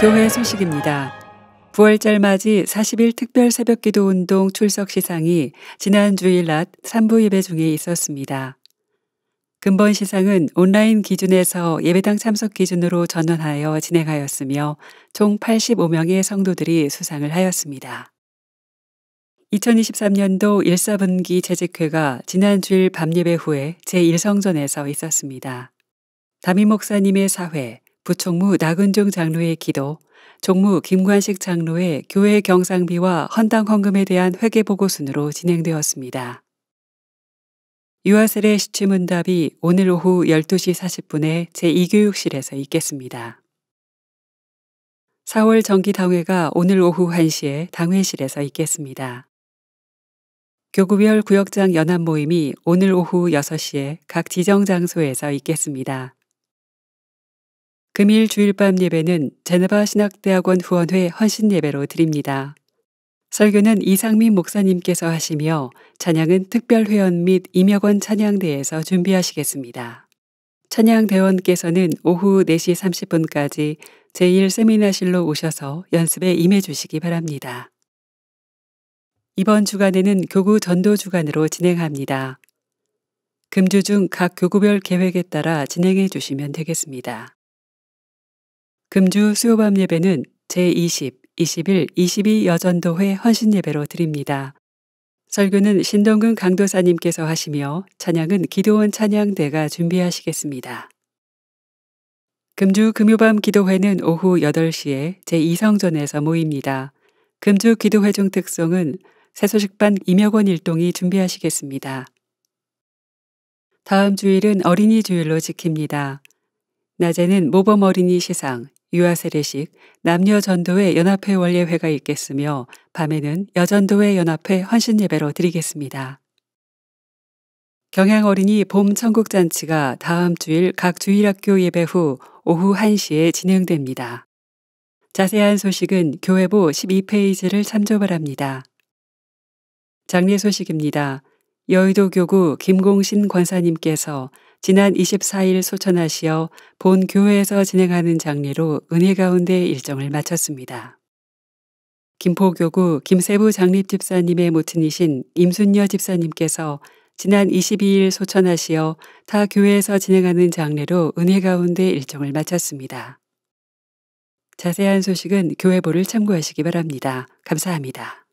교회 소식입니다. 부활절 맞이 40일 특별 새벽 기도 운동 출석 시상이 지난 주일 낮 3부 예배 중에 있었습니다. 금번 시상은 온라인 기준에서 예배당 참석 기준으로 전환하여 진행하였으며 총 85명의 성도들이 수상을 하였습니다. 2023년도 1사분기 재직회가 지난 주일 밤예배 후에 제1성전에서 있었습니다. 담임 목사님의 사회, 부총무 나근종 장로의 기도, 종무 김관식 장로의 교회 경상비와 헌당 헌금에 대한 회계보고 순으로 진행되었습니다. 유아셀의 시취문답이 오늘 오후 12시 40분에 제2교육실에서 있겠습니다. 4월 정기당회가 오늘 오후 1시에 당회실에서 있겠습니다. 교구별 구역장 연합 모임이 오늘 오후 6시에 각 지정 장소에서 있겠습니다. 금일 주일밤 예배는 제네바 신학대학원 후원회 헌신 예배로 드립니다. 설교는 이상민 목사님께서 하시며 찬양은 특별 회원 및 임역원 찬양대에서 준비하시겠습니다. 찬양대원께서는 오후 4시 30분까지 제1세미나실로 오셔서 연습에 임해 주시기 바랍니다. 이번 주간에는 교구 전도 주간으로 진행합니다. 금주 중 각 교구별 계획에 따라 진행해 주시면 되겠습니다. 금주 수요밤 예배는 제20, 21, 22 여전도회 헌신 예배로 드립니다. 설교는 신동근 강도사님께서 하시며 찬양은 기도원 찬양대가 준비하시겠습니다. 금주 금요밤 기도회는 오후 8시에 제2성전에서 모입니다. 금주 기도회중 특송은 새소식반 임혁원 일동이 준비하시겠습니다. 다음 주일은 어린이 주일로 지킵니다. 낮에는 모범 어린이 시상, 유아세례식, 남녀전도회 연합회 원례회가 있겠으며 밤에는 여전도회 연합회 헌신예배로 드리겠습니다. 경향어린이 봄 천국잔치가 다음 주일 각 주일학교 예배 후 오후 1시에 진행됩니다. 자세한 소식은 교회부 12페이지를 참조 바랍니다. 장례 소식입니다. 여의도 교구 김공신 권사님께서 지난 24일 소천하시어 본 교회에서 진행하는 장례로 은혜 가운데 일정을 마쳤습니다. 김포교구 김세부 장립집사님의 모친이신 임순녀 집사님께서 지난 22일 소천하시어 타 교회에서 진행하는 장례로 은혜 가운데 일정을 마쳤습니다. 자세한 소식은 교회보를 참고하시기 바랍니다. 감사합니다.